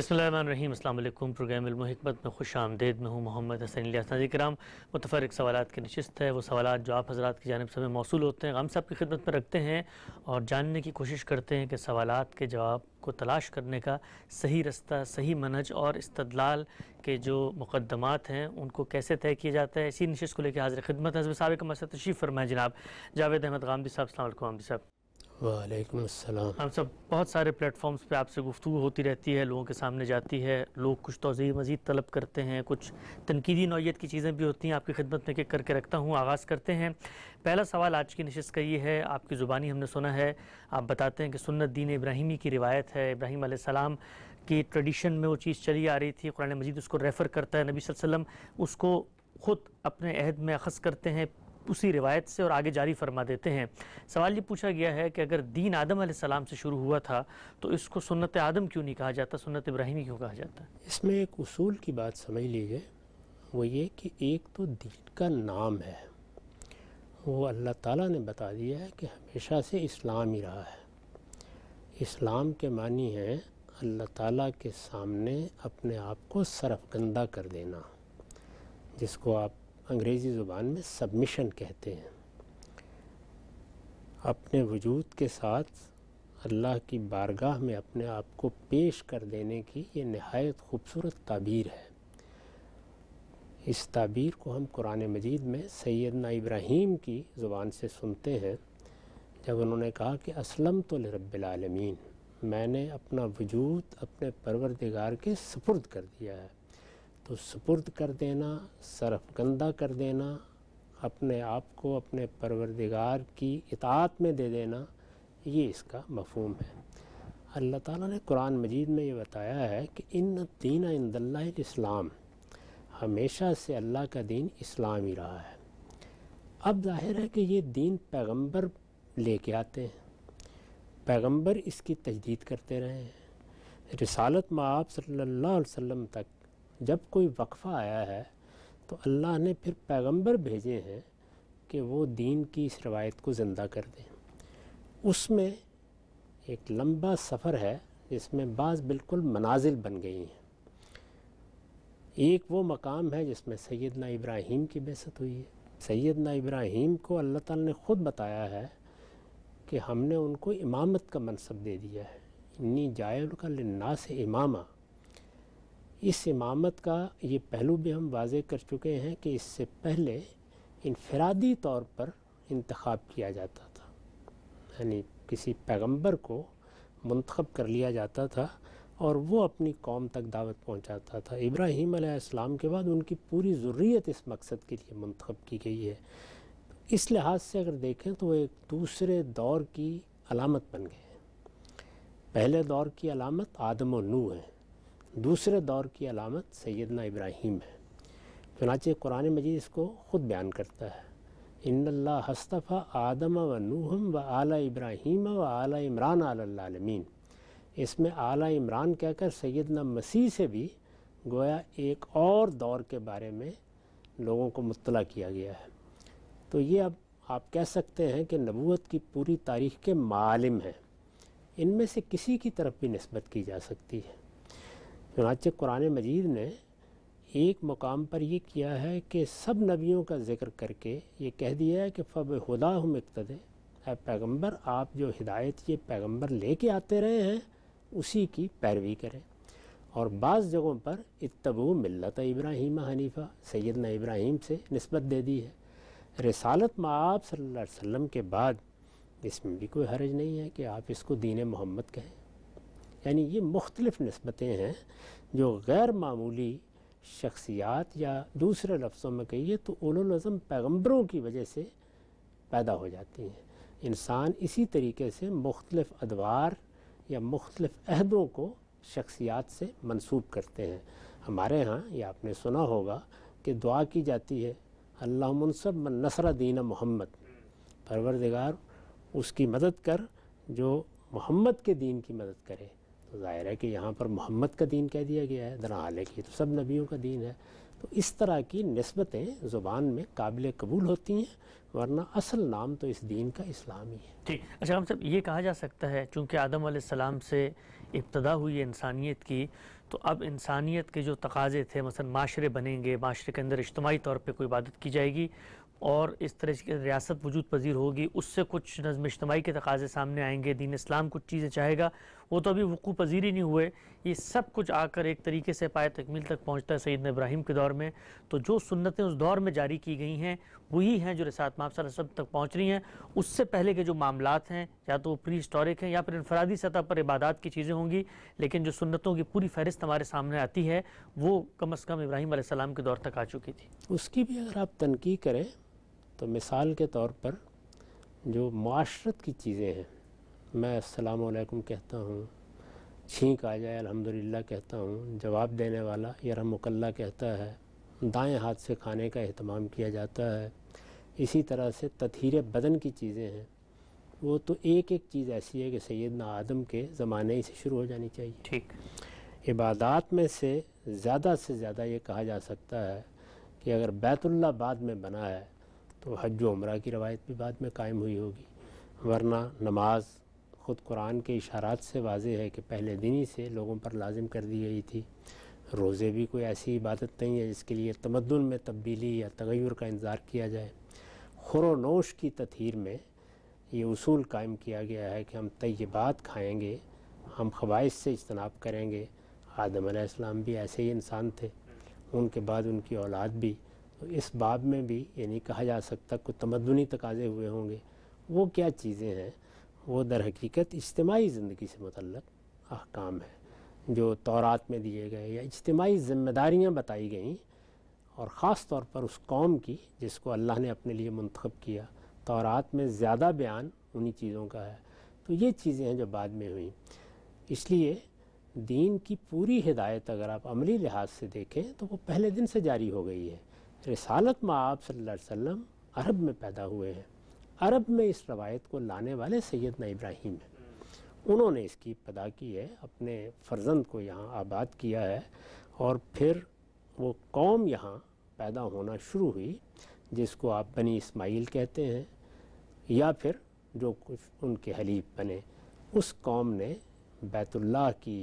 बसमीम अल्लाम प्रोग्राम इल्मत में खुश आमदेद में हूँ मोहम्मद हसन लियाजी कराम मुतफरक सवाल की नशस्त है वो सवाल जो आप हजरात की जानब से मौसू होते हैं गम साहब की खिदमत में रखते हैं और जानने की कोशिश करते हैं कि सवाल के जवाब को तलाश करने का सही रास्ता सही मनज और इस्तलाल के जो मुकदमात हैं उनको कैसे तय किया जाता है इसी नशस्त को लेकर हाजिर खिदमत हजब साबिक मसर तशीफ़ फरमाए जनाब जावेद अहमद गांधी साहब अलैक्म साहब वालेकुम अस्सलाम हम सब बहुत सारे प्लेटफॉर्म्स पे आपसे गुफ्तु होती रहती है लोगों के सामने जाती है लोग कुछ तोज़ी मज़ीद तलब करते हैं कुछ तनकीदी नौीयत की चीज़ें भी होती हैं आपकी खिदमत में करके रखता हूँ आगाज़ करते हैं पहला सवाल आज की नशस्त का ये है आपकी ज़ुबानी हमने सुना है आप बताते हैं कि सुन्नत दीन इब्राहिमी की रिवायत है इब्राहिम आसमाम की ट्रेडिशन में वो चीज़ चली आ रही थी कुरान मजीद उसको रेफ़र करता है नबी वसम उसको ख़ुद अपने अहद में अखज़ करते हैं उसी रिवायत से और आगे जारी फरमा देते हैं सवाल ये पूछा गया है कि अगर दीन आदम सलाम से शुरू हुआ था तो इसको सुन्नत आदम क्यों नहीं कहा जाता सुन्नत इब्राहिमी क्यों कहा जाता इसमें एक उसूल की बात समझ लीजिए वो ये कि एक तो दीन का नाम है वो अल्लाह ताला ने बता दिया है कि हमेशा से इस्लाम ही रहा है इस्लाम के मानी है अल्लाह ताला के सामने अपने आप को सरफगंदा कर देना जिसको आप अंग्रेज़ी ज़ुबान में सबमिशन कहते हैं अपने वजूद के साथ अल्लाह की बारगाह में अपने आप को पेश कर देने की ये नहायत खूबसूरत ताबीर है इस ताबीर को हम कुरान मजीद में सैदना इब्राहीम की ज़ुबान से सुनते हैं जब उन्होंने कहा कि असलम तो रबालमीन मैंने अपना वजूद अपने परवरदिगार के सपुर्द कर दिया है तो सुपुर्द कर देना सरफगंदा कर देना अपने आप को अपने परवरदिगार की इतात में दे देना ये इसका मफहम है अल्लाह ताला ने कुरान मजीद में ये बताया है कि इन दीन इंदल्लाम हमेशा से अल्लाह का दीन इस्लाम ही रहा है अब जाहिर है कि ये दीन पैगंबर लेके आते हैं पैगंबर इसकी तजदीद करते रहे हैं रिसालत में आप सल्लल्लाहु अलैहि वसल्लम तक जब कोई वक्फ़ा आया है तो अल्लाह ने फिर पैगंबर भेजे हैं कि वो दीन की इस रवायत को ज़िंदा कर दें उसमें एक लंबा सफ़र है जिसमें बाज़ बिल्कुल मनाजिल बन गई हैं एक वो मकाम है जिसमें सैदना इब्राहिम की बेसत हुई है सैदना इब्राहीम को अल्लाह ताला ने ख़ुद बताया है कि हमने उनको इमामत का मनसब दे दिया है इन्नी जायल का लन्ना से इमामा इस इमामत का ये पहलू भी हम वाज कर चुके हैं कि इससे पहले इनफरादी तौर पर इंतखब किया जाता था यानी किसी पैगंबर को मंतखब कर लिया जाता था और वो अपनी कौम तक दावत पहुंचाता था इब्राहीम आसमाम के बाद उनकी पूरी ज़रूरीत इस मकसद के लिए मंतखब की गई है इस लिहाज से अगर देखें तो वह एक दूसरे दौर की अलामत बन गए पहले दौर की अलामत आदम नू है दूसरे दौर की अलामत सैदना इब्राहिम है चुनाच कुरान मजीद इसको ख़ुद बयान करता है इन हस्तफ़ा आदम व नूहम व आला इब्राहिम व आला इमरान आलमीन इसमें आला इमरान कहकर सैदना मसीह से भी गोया एक और दौर के बारे में लोगों को मुतला किया गया है तो ये अब आप कह सकते हैं कि नबूत की पूरी तारीख के मालम हैं इनमें से किसी की तरफ भी नस्बत की जा सकती है चुनाचे कुरान मजीद ने एक मकाम पर यह किया है कि सब नबियों का ज़िक्र करके ये कह दिया है कि फ़ब खुदा हम इकतदे ए पैगम्बर आप जो हिदायत ये पैगम्बर ले के आते रहे हैं उसी की पैरवी करें और बाज़ जगहों पर इतबू मिलत इब्राहिम हनीफ़ा सैदना इब्राहिम से नस्बत दे दी है रसालत में आप सल्ला वसम के बाद इसमें भी कोई हरज नहीं है कि आप इसको दीन मोहम्मद कहें यानी ये मुख्तलफ नस्बतें हैं जो गैर मामूली शख्सियात या दूसरे लफ्ज़ों में कहिए तो नज़म पैगम्बरों की वजह से पैदा हो जाती हैं इंसान इसी तरीके से मुख्तलिफ़ अदवार या मुख्तलिफ़ अहदों को शख्सियात से मनसूब करते हैं हमारे यहाँ यह आपने सुना होगा कि दुआ की जाती है अल्लाह मनसब मन नसरा मोहम्मद परवरदिगार उसकी मदद कर जो मोहम्मद के दीन की मदद करे तो ज़ाहिर है कि यहाँ पर मोहम्मद का दीन कह दिया गया है दरा है की तो सब नबियों का दीन है तो इस तरह की नस्बतें ज़ुबान में काबिल कबूल होती हैं वरना असल नाम तो इस दीन का इस्लाम ही है ठीक अच्छा हम सब ये कहा जा सकता है चूँकि आदम सलाम से इब्तदा हुई है इंसानियत की तो अब इंसानियत के जो तकाजे थे मसल माशरे बनेंगे माशरे के अंदर इज्तमाही तौर पर कोई इबादत की जाएगी और इस तरह की रियासत वजूद पजीर होगी उससे कुछ नज़म इज्तमाही के तकाजे सामने आएंगे दीन इस्लाम कुछ चीज़ें चाहेगा वो तो अभी वकू पजीर ही नहीं हुए ये सब कुछ आकर एक तरीके से पाए तकमील तक पहुँचता है सैद इब्राहिम के दौर में तो जो सुन्नतें उस दौर में जारी की गई हैं वही हैं जो रिसात मापसा सब तक पहुँच रही हैं उससे पहले के जो मामला हैं या तो वो प्री हिस्टोरिक हैं या फिर इनफरादी सतह पर इबादत की चीज़ें होंगी लेकिन जो सुन्नतों की पूरी फहरिस्त हमारे सामने आती है वो कम अज़ कम इब्राहिम आसमाम के दौर तक आ चुकी थी उसकी भी अगर आप तनकी करें तो मिसाल के तौर पर जो माशरत की चीज़ें हैं मैं असलकम कहता हूँ छींक आ जाए अल्हम्दुलिल्लाह कहता हूँ जवाब देने वाला यरमकल्ला कहता है दाएं हाथ से खाने का अहतमाम किया जाता है इसी तरह से तथीर बदन की चीज़ें हैं वो तो एक एक चीज़ ऐसी है कि सैदना आदम के ज़माने ही से शुरू हो जानी चाहिए ठीक इबादात में से ज़्यादा से ज़्यादा ये कहा जा सकता है कि अगर बैतुल्ला बाद में बना है तो हज उम्र की रवायत भी बाद में कायम हुई होगी वरना नमाज ख़ुद कुरान के इशारात से वाज है कि पहले दिन ही से लोगों पर लाजिम कर दी गई थी रोज़े भी कोई ऐसी इबादत नहीं है जिसके लिए तमदन में तब्दीली या तगैर का इंतज़ार किया जाए खुरनोश की तथहर में ये उसूल कायम किया गया है कि हम तयबात खाएँगे हम खबाइश से इजतनाब करेंगे आदम आसमाम भी ऐसे ही इंसान थे उनके बाद उनकी औलाद भी तो इस बाब में भी यानी कहा जा सकता कुछ तमदनी तकाजे हुए होंगे वो क्या चीज़ें हैं वो दर हकीकत इज्तमाही ज़िंदगी से मतलब अहकाम है जो तौरात में दिए गए या इज्तमी ज़िम्मेदारियाँ बताई गईं और ख़ास तौर पर उस कौम की जिसको अल्लाह ने अपने लिए मंतखब किया तौरात में ज़्यादा बयान उन्हीं चीज़ों का है तो ये चीज़ें हैं जो बाद में हुई इसलिए दीन की पूरी हिदायत अगर आप अमली लिहाज से देखें तो वो पहले दिन से जारी हो गई है रसालत माँ आप सल्लल्लाहु अलैहि अरब में पैदा हुए हैं अरब में इस रवायत को लाने वाले सैदना इब्राहिम हैं उन्होंने इसकी पदा की है अपने फर्जंद को यहाँ आबाद किया है और फिर वो कौम यहाँ पैदा होना शुरू हुई जिसको आप बनी इस्माइल कहते हैं या फिर जो कुछ उनके हलीफ बने उस कौम ने बैतुल्लाह की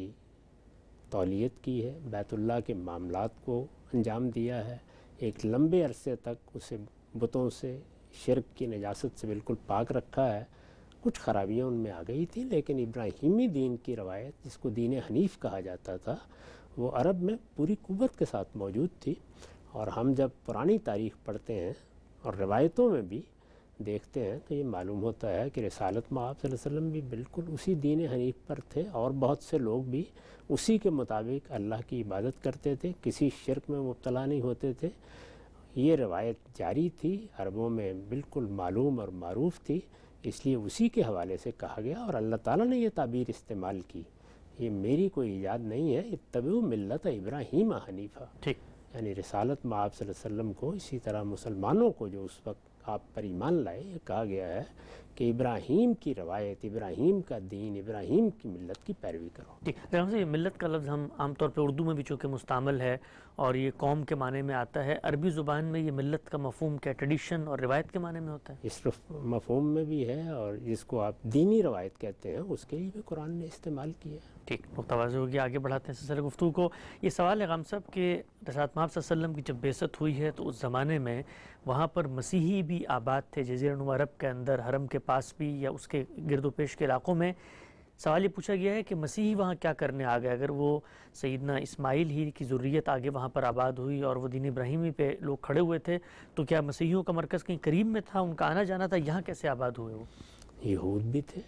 तौलीत की है बैतुल्लाह के मामलात को अंजाम दिया है एक लंबे अरसे तक उसे बुतों से शिरक की नजास्त से बिल्कुल पाक रखा है कुछ खराबियाँ उनमें आ गई थी लेकिन इब्राहिमी दीन की रवायत जिसको दीन हनीफ कहा जाता था वो अरब में पूरी कुत के साथ मौजूद थी और हम जब पुरानी तारीख पढ़ते हैं और रवायतों में भी देखते हैं तो ये मालूम होता है कि रसालत में आप वसम भी बिल्कुल उसी दीन हनीफ पर थे और बहुत से लोग भी उसी के मुताबिक अल्लाह की इबादत करते थे किसी शिरक में मुबतला नहीं होते थे ये रवायत जारी थी अरबों में बिल्कुल मालूम और मरूफ थी इसलिए उसी के हवाले से कहा गया और अल्लाह ताला ने यह ताबीर इस्तेमाल की ये मेरी कोई ईजाद नहीं है तब मिलत इब्राहिम हनीफा ठीक यानी रसालत माँ आप को इसी तरह मुसलमानों को जो उस वक्त आप पर ईमान लाए कहा गया है कि इब्राहिम की रवायत इब्राहिम का दीन इब्राहिम की मिलत की पैरवी करो जी जनाब से मिलत का लफ्ज़ हम आमतौर पर उर्दू में भी चूँकि मुस्तमल है और ये कौम के माने में आता है अरबी ज़ुबान में ये मिलत का मफहम क्या ट्रेडिशन और रवायत के माने में होता है इस मफहम में भी है और जिसको आप दीनी रवायत कहते हैं उसके लिए भी कुरान ने इस्तेमाल किया है ठीक हो होगी आगे बढ़ाते हैं सर गुफ्तु को ये सवाल है गाम साहब के रसात महाम की जब बेसत हुई है तो उस ज़माने में वहाँ पर मसीही भी आबाद थे जजीरन अरब के अंदर हरम के पास भी या उसके गिरदोपेश के इलाकों में सवाल ये पूछा गया है कि मसीही वहाँ क्या करने आ गए अगर वो सईदना इस्माइल ही की ज़रूरत आगे वहाँ पर आबाद हुई और वो दीन इब्राहिमी पे लोग खड़े हुए थे तो क्या मसीहियों का मरकज़ कहीं करीब में था उनका आना जाना था यहाँ कैसे आबाद हुए वो यहूद भी थे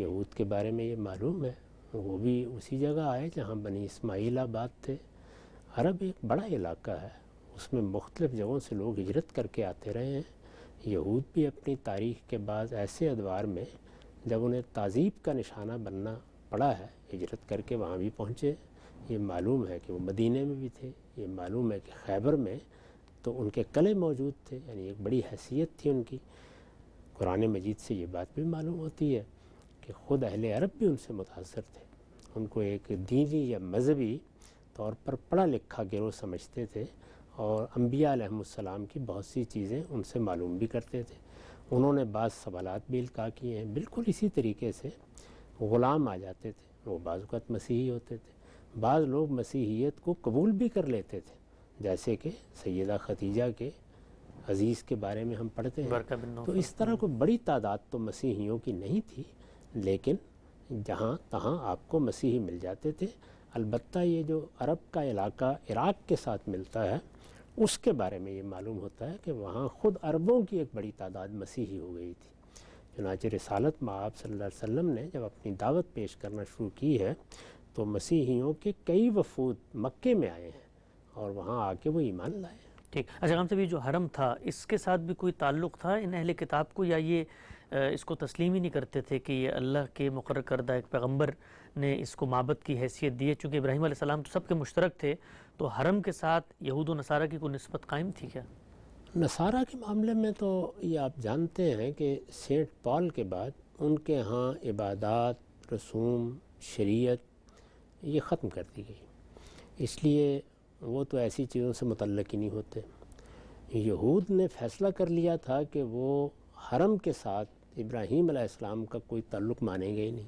यहूद के बारे में ये मालूम है तो वो भी उसी जगह आए जहाँ बनी आबाद थे अरब एक बड़ा इलाका है उसमें मुख्तलिफ़ जगहों से लोग हिजरत करके आते रहे हैं यहूद भी अपनी तारीख के बाद ऐसे अदवार में जब उन्हें तहज़ीब का निशाना बनना पड़ा है हिजरत करके वहाँ भी पहुँचे ये मालूम है कि वो मदीने में भी थे ये मालूम है कि खैबर में तो उनके कले मौजूद थे यानी एक बड़ी हैसियत थी उनकी कुरान मजीद से ये बात भी मालूम होती है कि ख़ुद अहल अरब भी उनसे मुतासर थे उनको एक दीनी या मजहबी तौर पर पढ़ा लिखा गिरोह समझते थे और अम्बिया की बहुत सी चीज़ें उनसे मालूम भी करते थे उन्होंने बाद सवाल भी इल्का किए हैं बिल्कुल इसी तरीके से ग़ुलाम आ जाते थे वो बाज़त मसीही होते थे बाज़ लोग मसीहियत को कबूल भी कर लेते थे जैसे कि सैदा खतीजा के अज़ीज़ के बारे में हम पढ़ते हैं तो इस तरह कोई बड़ी तादाद तो मसीहियों की नहीं थी लेकिन जहाँ तहाँ आपको मसीही मिल जाते थे अलबत् ये जो अरब का इलाका इराक़ के साथ मिलता है उसके बारे में ये मालूम होता है कि वहाँ ख़ुद अरबों की एक बड़ी तादाद मसीही हो गई थी चुनाच रसालत में आप वसम ने जब अपनी दावत पेश करना शुरू की है तो मसीहियों के कई वफूद मक्के में आए हैं और वहाँ आके वो ईमान लाए ठीक अच्छा हम सभी जो हरम था इसके साथ भी कोई ताल्लुक़ था इन अहल किताब को या ये इसको तस्लीम ही नहीं करते थे कि ये अल्लाह के मुकर करदा एक पैगम्बर ने इसको मबत की हैसियत दी है चूँकि इब्राहिम सलाम तो सबके मुश्तरक थे तो हरम के साथ यहूद नसारा की कोई नस्बत कायम थी क्या नसारा के मामले में तो ये आप जानते हैं कि सेंट पॉल के बाद उनके यहाँ इबादत रसूम शरीत ये ख़त्म कर दी गई इसलिए वो तो ऐसी चीज़ों से मुतल ही नहीं होते यहूद ने फैसला कर लिया था कि वो हरम के साथ इब्राहीम आसमाम का कोई ताल्लुक़ मानेंगे ही नहीं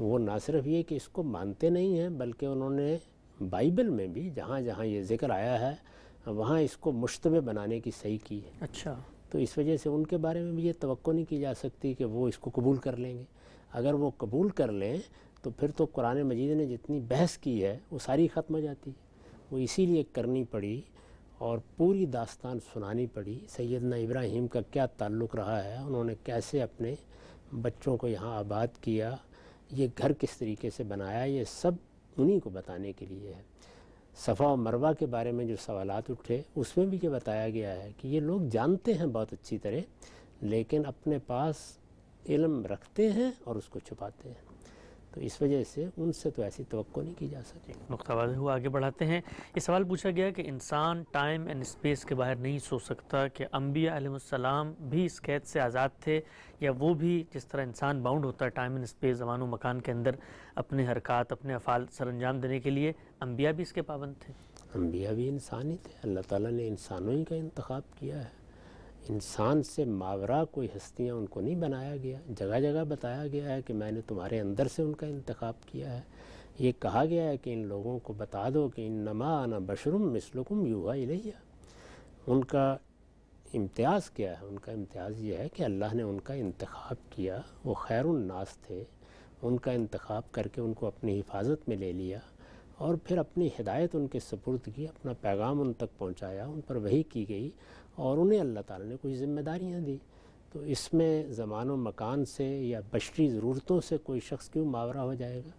वो ना सिर्फ ये कि इसको मानते नहीं हैं बल्कि उन्होंने बाइबल में भी जहाँ जहाँ ये जिक्र आया है वहाँ इसको मुश्तबे बनाने की सही की है अच्छा तो इस वजह से उनके बारे में भी ये तो नहीं की जा सकती कि वो इसको कबूल कर लेंगे अगर वो कबूल कर लें तो फिर तो कुरान मजीद ने जितनी बहस की है वो सारी ख़त्म हो जाती है वो इसीलिए करनी पड़ी और पूरी दास्तान सुनानी पड़ी सैदना इब्राहिम का क्या ताल्लुक़ रहा है उन्होंने कैसे अपने बच्चों को यहाँ आबाद किया ये घर किस तरीके से बनाया ये सब उन्हीं को बताने के लिए है सफ़ा और मरवा के बारे में जो सवाल उठे उसमें भी ये बताया गया है कि ये लोग जानते हैं बहुत अच्छी तरह लेकिन अपने पास इलम रखते हैं और उसको छुपाते हैं तो इस वजह से उनसे तो ऐसी तो नहीं की जा सकती मुख्ताबाद हुआ आगे बढ़ाते हैं ये सवाल पूछा गया कि इंसान टाइम एंड स्पेस के बाहर नहीं सो सकता कि अम्बियाम भी इस कैद से आज़ाद थे या वो भी जिस तरह इंसान बाउंड होता है टाइम एंड स्पेस जमान व मकान के अंदर अपने हरकत अपने अफ़ाल सर अंजाम देने के लिए अम्बिया भी इसके पाबंद थे अम्बिया भी इंसान ही थे अल्लाह ताली ने इंसानों ही का इंतखब किया है इंसान से मावरा कोई हस्तियाँ उनको नहीं बनाया गया जगह जगह बताया गया है कि मैंने तुम्हारे अंदर से उनका इंतखब किया है ये कहा गया है कि इन लोगों को बता दो कि इन नमा आना बशरुम मिसलुकुम युवा इलैया उनका इम्तियाज़ क्या है उनका इम्तियाज़ यह है कि अल्लाह ने उनका इंतखब किया वो खैरुन्नास थे उनका इंतखब करके उनको अपनी हिफाजत में ले लिया और फिर अपनी हिदायत उनके सपुर्द की अपना पैगाम उन तक पहुंचाया उन पर वही की गई और उन्हें अल्लाह ताला ने कुछ ज़िम्मेदारियां दी तो इसमें ज़मान व मकान से या बशरी ज़रूरतों से कोई शख्स क्यों मावरा हो जाएगा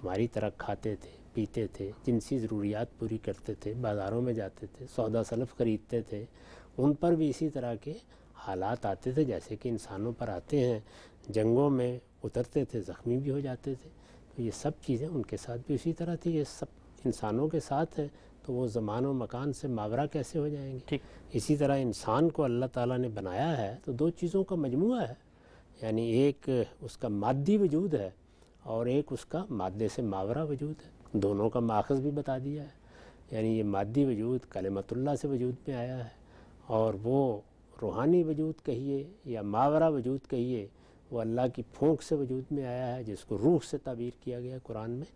हमारी तरह खाते थे पीते थे जिनसी ज़रूरियात पूरी करते थे बाज़ारों में जाते थे सौदा सलफ ख़रीदते थे उन पर भी इसी तरह के हालात आते थे जैसे कि इंसानों पर आते हैं जंगों में उतरते थे ज़ख्मी भी हो जाते थे ये सब चीज़ें उनके साथ भी उसी तरह थी ये सब इंसानों के साथ है तो वो ज़मान व मकान से मावरा कैसे हो जाएंगे ठीक इसी तरह इंसान को अल्लाह ताला ने बनाया है तो दो चीज़ों का मजमू है यानी एक उसका मादी वजूद है और एक उसका मादे से मावरा वजूद है दोनों का माखज़ भी बता दिया है यानी ये मादी वजूद कलमतुल्ला से वजूद में आया है और वो रूहानी वजूद कहिए या मावरा वजूद कहिए वो अल्लाह की फूंक से वजूद में आया है जिसको रूह से तबीर किया गया है कुरान में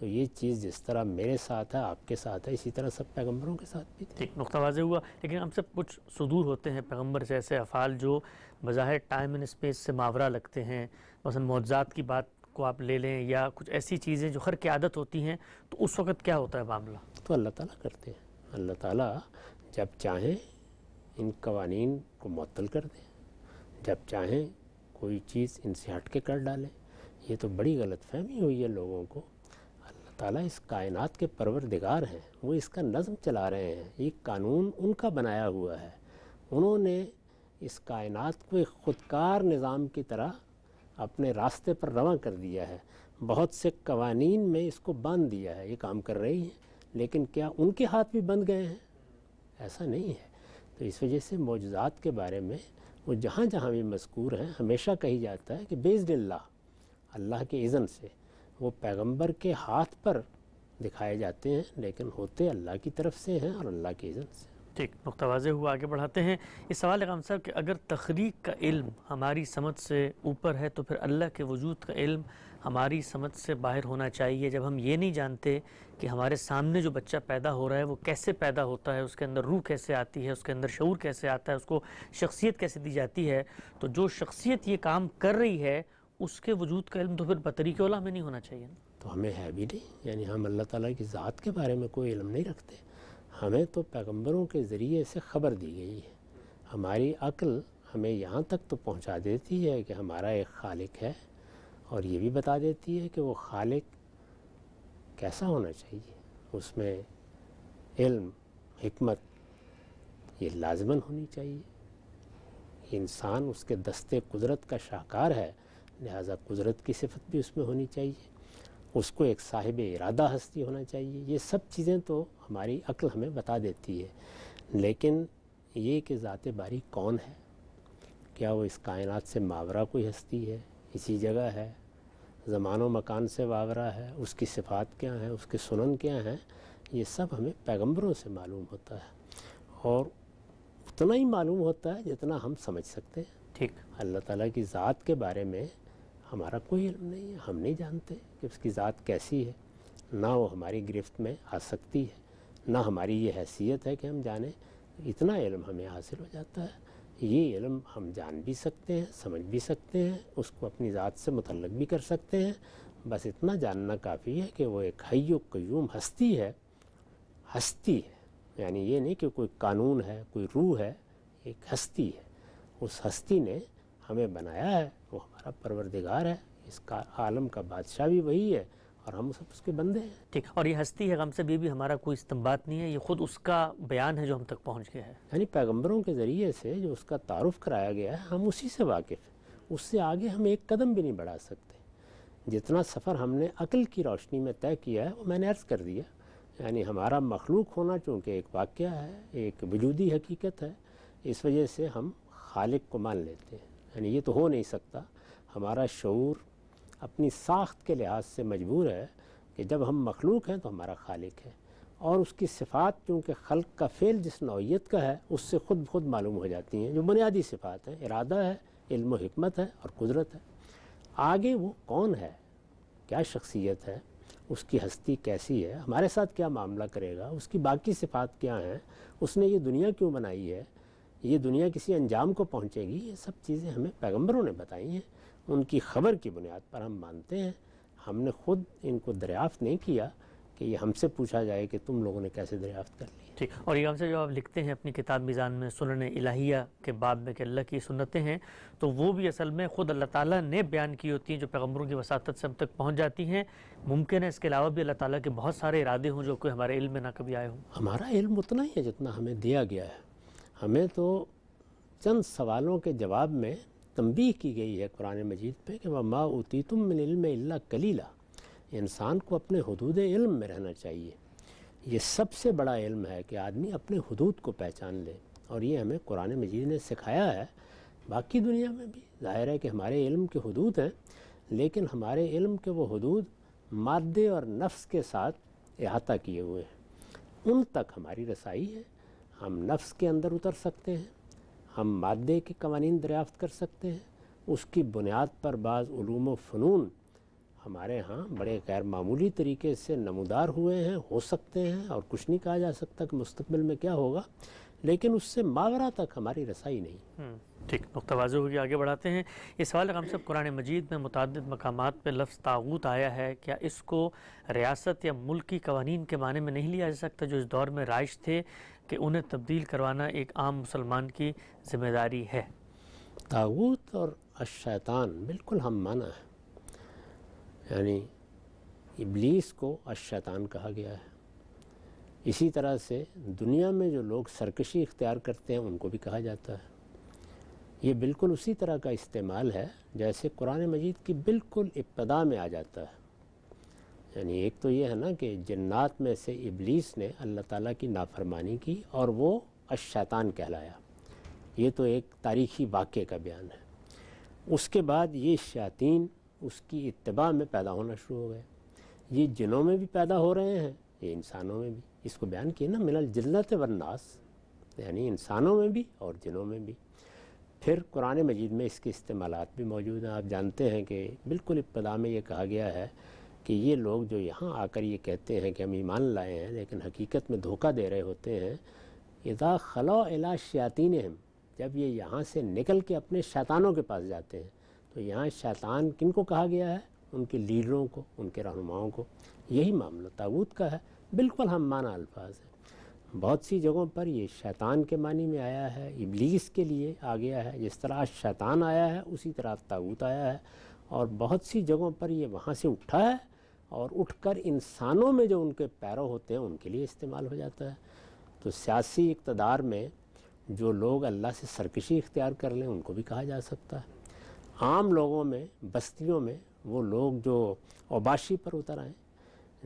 तो ये चीज़ जिस तरह मेरे साथ है आपके साथ है इसी तरह सब पैगम्बरों के साथ भी एक नुकता वाजह हुआ लेकिन हम सब कुछ सदूर होते हैं पैगम्बर से ऐसे अफ़ाल जो बज़ाहिर टाइम एंड स्पेस से मावरा लगते हैं मसलन मुआवजात की बात को आप ले लें या कुछ ऐसी चीज़ें जो हर की आदत होती हैं तो उस वक़्त क्या होता है मामला तो अल्लाह ताला करते हैं अल्लाह ताला जब चाहें इन कवानीन को मअतल कर दें जब चाहें कोई चीज़ इनसे हट के कर डालें ये तो बड़ी गलत फहमी हुई है लोगों को अल्लाह ताला इस कायनात के परवरदिगार हैं वो इसका नज़म चला रहे हैं ये कानून उनका बनाया हुआ है उन्होंने इस कायनात को एक ख़ुदकार निज़ाम की तरह अपने रास्ते पर रवा कर दिया है बहुत से कवानीन में इसको बांध दिया है ये काम कर रही है लेकिन क्या उनके हाथ भी बंध गए हैं ऐसा नहीं है तो इस वजह से मौजूदात के बारे में वो जहाँ जहाँ भी मजकूर हैं हमेशा कही जाता है कि बेज अल्लाह अल्लाह के इज़न से वो पैगंबर के हाथ पर दिखाए जाते हैं लेकिन होते अल्लाह की तरफ से हैं और अल्लाह के इज़न से ठीक नुक़ा हुआ आगे बढ़ाते हैं इस सवाल काम साहब कि अगर तखरीक का इल्म हमारी समझ से ऊपर है तो फिर अल्लाह के वजूद का इल्म हमारी समझ से बाहर होना चाहिए जब हम ये नहीं जानते कि हमारे सामने जो बच्चा पैदा हो रहा है वो कैसे पैदा होता है उसके अंदर रूह कैसे आती है उसके अंदर शूर कैसे आता है उसको शख्सियत कैसे दी जाती है तो जो शख्सियत ये काम कर रही है उसके वजूद का इल्म तो फिर बतरी के ओला हमें नहीं होना चाहिए तो हमें है भी नहीं यानी हम अल्लाह ताला की ज़ात के बारे में कोई इल्म नहीं रखते हमें तो पैगम्बरों के ज़रिए से ख़बर दी गई है हमारी अक्ल हमें यहाँ तक तो पहुँचा देती है कि हमारा एक खालिक है और ये भी बता देती है कि वो खालिक कैसा होना चाहिए उसमें इल्म हमत ये लाजमन होनी चाहिए इंसान उसके दस्ते कुदरत का शाहकार है लिहाजा कुदरत की सिफत भी उसमें होनी चाहिए उसको एक साहिब इरादा हस्ती होना चाहिए ये सब चीज़ें तो हमारी अक्ल हमें बता देती है लेकिन ये कि ज़ात बारी कौन है क्या वो इस कायनात से मावरा कोई हस्ती है इसी जगह है ज़मान व मकान से वावरा है उसकी सिफात क्या है उसके सुनन क्या हैं ये सब हमें पैगम्बरों से मालूम होता है और उतना ही मालूम होता है जितना हम समझ सकते हैं ठीक अल्लाह ताला की ज़ात के बारे में हमारा कोई इल्म नहीं है हम नहीं जानते कि उसकी ज़ात कैसी है ना वो हमारी गिरफ्त में आ सकती है ना हमारी ये हैसियत है कि हम जाने इतना इल्म हमें हासिल हो जाता है ये इलम हम जान भी सकते हैं समझ भी सकते हैं उसको अपनी ज़ात से मुतलक भी कर सकते हैं बस इतना जानना काफ़ी है कि वो एक हय क्यूम हस्ती है हस्ती है यानी ये नहीं कि कोई कानून है कोई रूह है एक हस्ती है उस हस्ती ने हमें बनाया है वो हमारा परवरदिगार है इसका आलम का बादशाह भी वही है और हम सब उसके बंदे हैं ठीक और ये हस्ती है गम से भी, भी हमारा कोई इस्तेमाल नहीं है ये खुद उसका बयान है जो हम तक पहुँच गया है यानी पैगम्बरों के ज़रिए से जो उसका तारफ़ कराया गया है हम उसी से वाकिफ़ हैं उससे आगे हम एक कदम भी नहीं बढ़ा सकते जितना सफ़र हमने अकल की रोशनी में तय किया है वो मैंने अर्ज़ कर दिया यानी हमारा मखलूक होना चूँकि एक वाक़ है एक वजूदी हकीकत है इस वजह से हम खालिक को मान लेते हैं यानी ये तो हो नहीं सकता हमारा शूर अपनी साख्त के लिहाज से मजबूर है कि जब हम मखलूक हैं तो हमारा खालिक है और उसकी सिफात चूँकि खल का फ़ेल जिस नौीयत का है उससे खुद खुद मालूम हो जाती हैं जो बुनियादी सिफात हैं इरादा है इल्म हमत है और कुदरत है आगे वो कौन है क्या शख्सियत है उसकी हस्ती कैसी है हमारे साथ क्या मामला करेगा उसकी बाकी सिफात क्या हैं उसने ये दुनिया क्यों बनाई है ये दुनिया किसी अंजाम को पहुँचेगी ये सब चीज़ें हमें पैगम्बरों ने बताई हैं उनकी खबर की बुनियाद पर हम मानते हैं हमने खुद इनको दरियाफ्त नहीं किया कि ये हमसे पूछा जाए कि तुम लोगों ने कैसे दरियाफ्त कर ली ठीक और ये हमसे जो आप लिखते हैं अपनी किताब मीज़ान में सुनन इलाहिया के बाद में कि अल्लाह की सुनते हैं तो वो भी असल में ख़ुद अल्लाह ताला ने बयान की होती हैं जो पैगम्बरों की वसात से हम तक पहुँच जाती हैं मुमकिन है इसके अलावा भी अल्लाह ताला के बहुत सारे इरादे हों जो कोई हमारे इल्म में ना कभी आए हों हमारा इल्म उतना ही है जितना हमें दिया गया है हमें तो चंद सवालों के जवाब में तंबी की गई है कुरान मजीद पे कि वह माँ उती तुम मिलम कलीला इंसान को अपने हदूद इल्म में रहना चाहिए ये सबसे बड़ा इल्म है कि आदमी अपने हदूद को पहचान ले और ये हमें कुरान मजीद ने सिखाया है बाकी दुनिया में भी जाहिर है कि हमारे इल्म के हदूद हैं लेकिन हमारे इल्म के वो हदूद मादे और नफ्स के साथ अहाता किए हुए हैं उन तक हमारी रसाई है हम नफ्स के अंदर उतर सकते हैं हम मादे के कवानीन दरियाफ़त कर सकते हैं उसकी बुनियाद पर बाज़ फ़नून हमारे यहाँ बड़े गैर मामूली तरीके से नमदार हुए हैं हो सकते हैं और कुछ नहीं कहा जा सकता कि मुस्तबिल में क्या होगा लेकिन उससे मावरा तक हमारी रसाई नहीं हम्म, ठीक नुकता वाजह होगी आगे बढ़ाते हैं ये सवाल हम सब कुरान मजीद में मुतद मकाम पर लफ्ज़ तागूत आया है क्या इसको रियासत या मुल्क की कवानीन के माने में नहीं लिया जा सकता जो इस दौर में राइज थे कि उन्हें तब्दील करवाना एक आम मुसलमान की जिम्मेदारी है तागूत और अशैतान बिल्कुल हम माना है यानी इबलीस को अशैतान कहा गया है इसी तरह से दुनिया में जो लोग सरकशी इख्तियार करते हैं उनको भी कहा जाता है ये बिल्कुल उसी तरह का इस्तेमाल है जैसे कुरान मजीद की बिल्कुल इब्तदा में आ जाता है यानी एक तो ये है ना कि जन्नात में से इबलीस ने अल्लाह ताला की नाफरमानी की और वो अशैतान कहलाया ये तो एक तारीखी वाक़े का बयान है उसके बाद ये शातीन उसकी इतबा में पैदा होना शुरू हो गए ये जिनों में भी पैदा हो रहे हैं ये इंसानों में भी इसको बयान किया ना मिनल जिल्लत वन्नास यानी इंसानों में भी और जिनों में भी फिर कुरान मजीद में इसके इस्तेमाल भी मौजूद हैं आप जानते हैं कि बिल्कुल इब्तदा में ये कहा गया है कि ये लोग जो यहाँ आकर ये कहते हैं कि हम ईमान लाए हैं लेकिन हकीकत में धोखा दे रहे होते हैं इदा खलो अला शयातीन हम जब ये यहाँ से निकल के अपने शैतानों के पास जाते हैं तो यहाँ शैतान किन को कहा गया है उनके लीडरों को उनके रहनुमाओं को यही मामला ताबूत का है बिल्कुल हम माना अल्फाज है बहुत सी जगहों पर ये शैतान के मानी में आया है इबलीस के लिए आ गया है जिस तरह शैतान आया है उसी तरह ताबूत आया है और बहुत सी जगहों पर ये वहाँ से उठा है और उठकर इंसानों में जो उनके पैरों होते हैं उनके लिए इस्तेमाल हो जाता है तो सियासी इकतदार में जो लोग अल्लाह से सरकशी इख्तियार कर लें उनको भी कहा जा सकता है आम लोगों में बस्तियों में वो लोग जो अबाशी पर उतर आएँ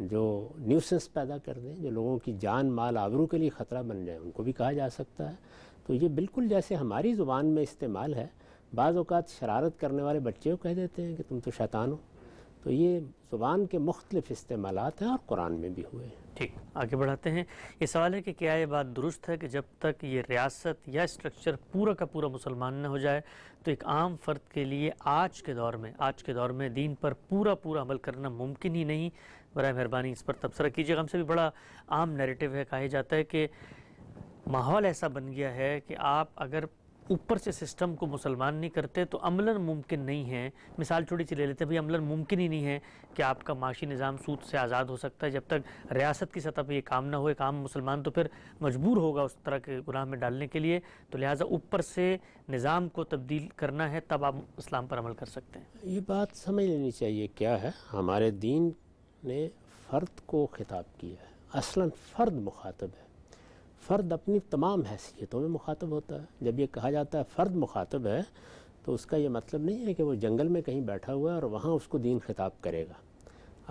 जो न्यूसेंस पैदा कर दें जो लोगों की जान माल आबरू के लिए ख़तरा बन जाए उनको भी कहा जा सकता है तो ये बिल्कुल जैसे हमारी ज़ुबान में इस्तेमाल है बाज़ात शरारत करने वाले बच्चे को कह देते हैं कि तुम तो शैतान हो तो ये ज़ुबान के मुख्तलिफ इस्तेमाल हैं और कुरान में भी हुए हैं ठीक आगे बढ़ाते हैं ये सवाल है कि क्या ये बात दुरुस्त है कि जब तक ये रियासत या स्ट्रक्चर पूरा का पूरा मुसलमान न हो जाए तो एक आम फ़र्द के लिए आज के दौर में आज के दौर में दीन पर पूरा पूरा अमल करना मुमकिन ही नहीं बर मेहरबानी इस पर तबसरा कीजिएगा हमसे भी बड़ा आम नरेटिव है कहा जाता है कि माहौल ऐसा बन गया है कि आप अगर ऊपर से सिस्टम को मुसलमान नहीं करते तो अमलन मुमकिन नहीं है मिसाल छोटी सी ले लेते भाई अमलन मुमकिन ही नहीं है कि आपका माशी निज़ाम सूद से आज़ाद हो सकता है जब तक रियासत की सतह पर यह काम ना हो एक आम मुसलमान तो फिर मजबूर होगा उस तरह के गुनाह में डालने के लिए तो लिहाजा ऊपर से निज़ाम को तब्दील करना है तब आप इस्लाम पर अमल कर सकते हैं ये बात समझ लेनी चाहिए क्या है हमारे दीन ने फ़र्द को खिताब किया है असला फ़र्द मुखातब है फ़र्द अपनी तमाम हैसियतों में मुखातब होता है जब ये कहा जाता है फ़र्द मुखातब है तो उसका ये मतलब नहीं है कि वो जंगल में कहीं बैठा हुआ है और वहाँ उसको दीन खिताब करेगा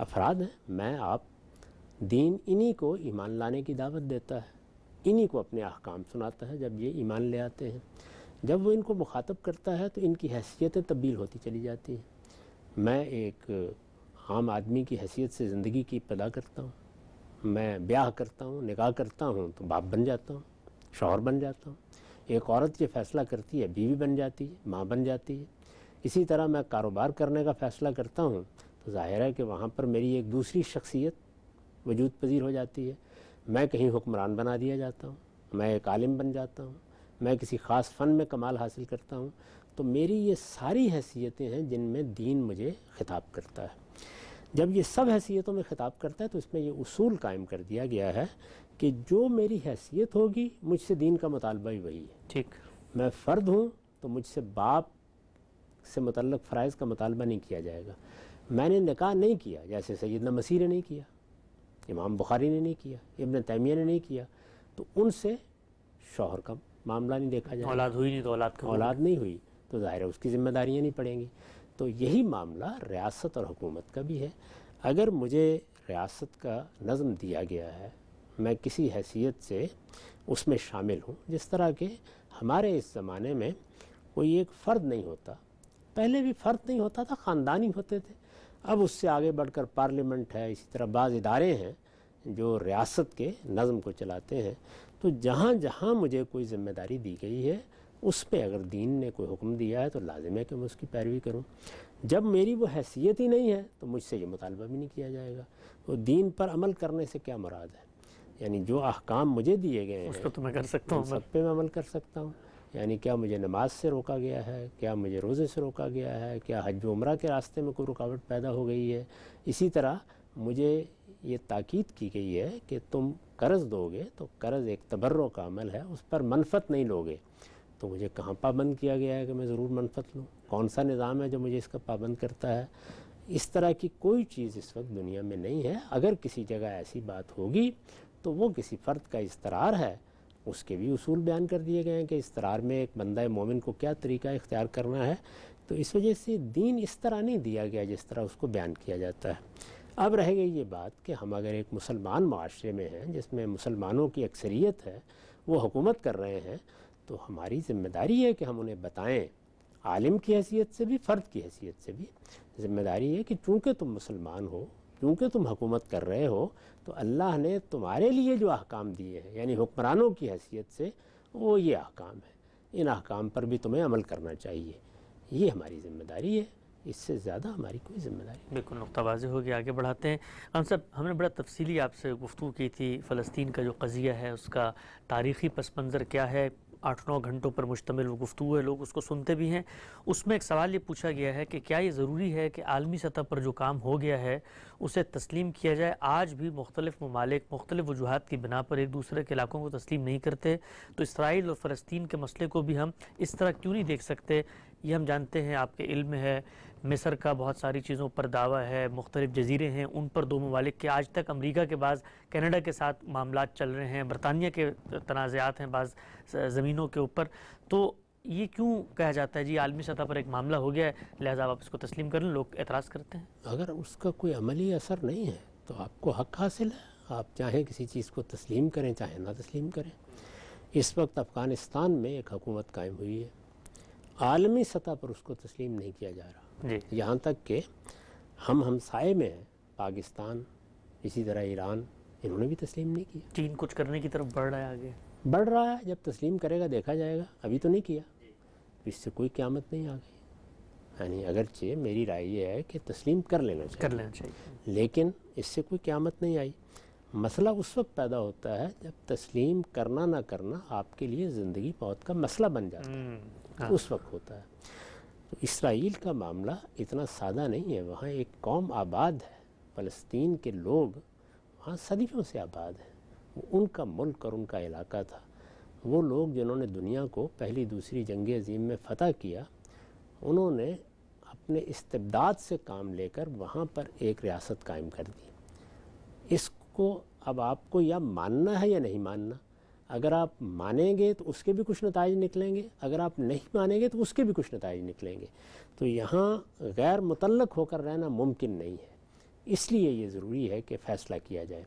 अफराद हैं मैं आप दीन इन्हीं को ईमान लाने की दावत देता है इन्हीं को अपने अहकाम सुनाता है जब ये ईमान ले आते हैं जब वो इनको मुखातब करता है तो इनकी हैसियतें तब्दील होती चली जाती हैं मैं एक आम आदमी की हैसियत से ज़िंदगी की पैदा करता हूँ मैं ब्याह करता हूँ निकाह करता हूँ तो बाप बन जाता हूँ शौहर बन जाता हूँ एक औरत ये फैसला करती है बीवी बन जाती है माँ बन जाती है इसी तरह मैं कारोबार करने का फ़ैसला करता हूँ तो जाहिर है कि वहाँ पर मेरी एक दूसरी शख्सियत वजूद पजीर हो जाती है मैं कहीं हुक्मरान बना दिया जाता हूँ मैं एक आलिम बन जाता हूँ मैं किसी ख़ास फ़न में कमाल हासिल करता हूँ तो मेरी ये सारी हैसियतें हैं जिनमें दीन मुझे खिताब करता है जब ये सब हैसियतों में ख़िताब करता है तो इसमें ये उसूल कायम कर दिया गया है कि जो मेरी हैसियत होगी मुझसे दीन का मतालबा ही वही है ठीक मैं फ़र्द हूँ तो मुझसे बाप से मतलब फ़रज़ का मतालबा नहीं किया जाएगा मैंने निकाह नहीं किया जैसे सैदना मसीह ने नहीं किया इमाम बुखारी ने नहीं किया इबन तैमिया ने नहीं किया तो उनसे शोहर का मामला नहीं देखा जाए औलाद हुई नहीं तो औलाद औलाद नहीं हुई तो ज़ाहिर है उसकी ज़िम्मेदारियाँ नहीं पड़ेंगी तो यही मामला रियासत और हुकूमत का भी है अगर मुझे रियासत का नज़म दिया गया है मैं किसी हैसियत से उसमें शामिल हूँ जिस तरह के हमारे इस ज़माने में कोई एक फ़र्द नहीं होता पहले भी फ़र्द नहीं होता था ख़ानदानी होते थे अब उससे आगे बढ़कर पार्लियामेंट है इसी तरह बाज़ इदारे हैं जो रियासत के नज़म को चलाते हैं तो जहाँ जहाँ मुझे कोई ज़िम्मेदारी दी गई है उस पर अगर दीन ने कोई हुक्म दिया है तो लाजिम है कि मैं उसकी पैरवी करूँ जब मेरी वो हैसियत ही नहीं है तो मुझसे ये मुतालबा भी नहीं किया जाएगा तो दीन पर अमल करने से क्या मुराद है यानी जो अहकाम मुझे दिए गए हैं उस पर तो मैं कर सकता हूँ सब पे मैं अमल कर सकता हूँ यानी क्या मुझे नमाज से रोका गया है क्या मुझे रोज़े से रोका गया है क्या हज उम्र के रास्ते में कोई रुकावट पैदा हो गई है इसी तरह मुझे ये ताकीद की गई है कि तुम कर्ज़ दोगे तो कर्ज़ एक तबर्रो का अमल है उस पर मनफत नहीं लोगे तो मुझे कहाँ पाबंद किया गया है कि मैं ज़रूर मनफत लूँ कौन सा निज़ाम है जो मुझे इसका पाबंद करता है इस तरह की कोई चीज़ इस वक्त दुनिया में नहीं है अगर किसी जगह ऐसी बात होगी तो वो किसी फ़र्द का इसतरार है उसके भी असूल बयान कर दिए गए हैं कि इसतरार में एक बंदा मोमिन को क्या तरीका इख्तियार करना है तो इस वजह से दीन इस तरह नहीं दिया गया जिस तरह उसको बयान किया जाता है अब रह गई ये बात कि हम अगर एक मुसलमान माशरे में हैं जिसमें मुसलमानों की अक्सरियत है वो हुकूमत कर रहे हैं तो हमारी जिम्मेदारी है कि हम उन्हें बताएं आलिम की हैसियत से भी फ़र्द की हैसियत से भी जिम्मेदारी है कि चूँकि तुम मुसलमान हो चूँकि तुम हकूमत कर रहे हो तो अल्लाह ने तुम्हारे लिए जो अहकाम दिए हैं यानी हुक्मरानों की हैसियत से वो ये अहकाम है इन अहकाम पर भी तुम्हें अमल करना चाहिए ये हमारी जिम्मेदारी है इससे ज़्यादा हमारी कोई जिम्मेदारी बिल्कुल नकतावाजी होगी आगे बढ़ाते हैं हम सब हमने बड़ा तफसीली आपसे गुफ्तू की थी फ़लस्तीन का जो कज़िया है उसका तारीख़ी पस मंज़र क्या है आठ नौ घंटों पर मुश्तमिल गुफ्तु है लोग उसको सुनते भी हैं उसमें एक सवाल ये पूछा गया है कि क्या ये ज़रूरी है कि आलमी सतह पर जो काम हो गया है उसे तस्लीम किया जाए आज भी मुख्तलिफ ममालिक मुख्तलिफ वजूहत की बिना पर एक दूसरे के इलाकों को तस्लीम नहीं करते तो इसराइल और फ़लस्तीन के मसले को भी हम इस तरह क्यों नहीं देख सकते ये हम जानते हैं आपके इल्म है मिस्र का बहुत सारी चीज़ों पर दावा है मुख्तलिफ जजीरे हैं उन पर दो ममालिक के आज तक अमरीका के बाद कैनेडा के साथ मामला चल रहे हैं बरतानिया के तनाज़ात हैं बाज़ ज़मीनों के ऊपर तो ये क्यों कहा जाता है जी आलमी सतह पर एक मामला हो गया है लिहाजा आप इसको तस्लीम करें लोग एतराज़ करते हैं अगर उसका कोई अमली असर नहीं है तो आपको हक हासिल है आप चाहें किसी चीज़ को तस्लीम करें चाहे ना तस्लीम करें इस वक्त अफ़गानिस्तान में एक हुकूमत कायम हुई है आलमी सतह पर उसको तस्लीम नहीं किया जा रहा यहाँ तक कि हम हमसाए में हैं पाकिस्तान इसी तरह ईरान इन्होंने भी तस्लीम नहीं किया चीन कुछ करने की तरफ बढ़ रहा है आगे बढ़ रहा है जब तस्लीम करेगा देखा जाएगा अभी तो नहीं किया तो इससे कोई क्यामत नहीं आ गई यानी अगरचे मेरी राय ये है कि तस्लीम कर लेना चाहिए कर लेना चाहिए लेकिन इससे कोई क्यामत नहीं आई मसला उस वक्त पैदा होता है जब तस्लीम करना ना करना आपके लिए ज़िंदगी बहुत का मसला बन जाता है हम्म। हाँ। उस वक्त होता है तो इसराइल का मामला इतना सादा नहीं है वहाँ एक कौम आबाद है फ़लस्तीन के लोग वहाँ सदियों से आबाद हैं वो उनका मुल्क और उनका इलाका था वो लोग जिन्होंने दुनिया को पहली दूसरी जंग अजीम में फ़तह किया उन्होंने अपने इस्तबदाद से काम लेकर वहाँ पर एक रियासत कायम कर दी इसको अब आपको या मानना है या नहीं मानना अगर आप मानेंगे तो उसके भी कुछ नतज निकलेंगे अगर आप नहीं मानेंगे तो उसके भी कुछ नतज निकलेंगे तो यहाँ गैर मुतल होकर रहना मुमकिन नहीं है इसलिए ये ज़रूरी है कि फ़ैसला किया जाए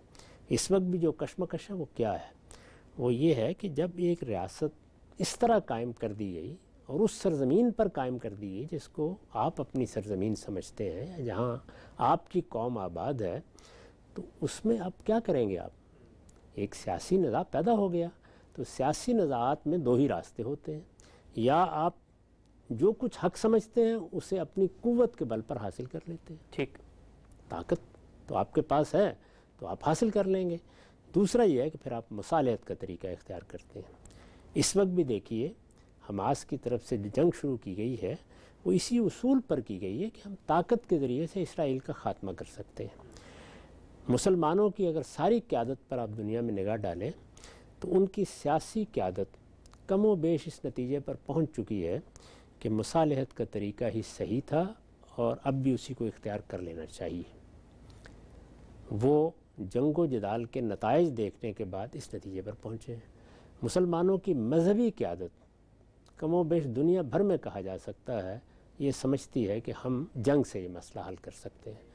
इस वक्त भी जो कश्मकश है वो क्या है वो ये है कि जब एक रियासत इस तरह कायम कर दी गई और उस सरजमीन पर कायम कर दी गई जिसको आप अपनी सरजमीन समझते हैं जहाँ आपकी कौम आबाद है तो उसमें आप क्या करेंगे आप एक सियासी नज़ा पैदा हो गया तो सियासी नज़ात में दो ही रास्ते होते हैं या आप जो कुछ हक समझते हैं उसे अपनी कुवत के बल पर हासिल कर लेते हैं ठीक ताकत तो आपके पास है तो आप हासिल कर लेंगे दूसरा यह है कि फिर आप मसालियत का तरीका इख्तियार करते हैं इस वक्त भी देखिए हमास की तरफ से जो जंग शुरू की गई है वो इसी उसूल पर की गई है कि हम ताकत के ज़रिए से इसराइल का खात्मा कर सकते हैं मुसलमानों की अगर सारी क्यादत पर आप दुनिया में निगाह डालें तो उनकी सियासी क्यादत कमो बेश इस नतीजे पर पहुंच चुकी है कि मुसालहत का तरीका ही सही था और अब भी उसी को इख्तियार कर लेना चाहिए वो जंग जदाल के नतज देखने के बाद इस नतीजे पर पहुँचे हैं मुसलमानों की मजहबी क्यादत कमो बेश दुनिया भर में कहा जा सकता है ये समझती है कि हम जंग से ये मसला हल कर सकते हैं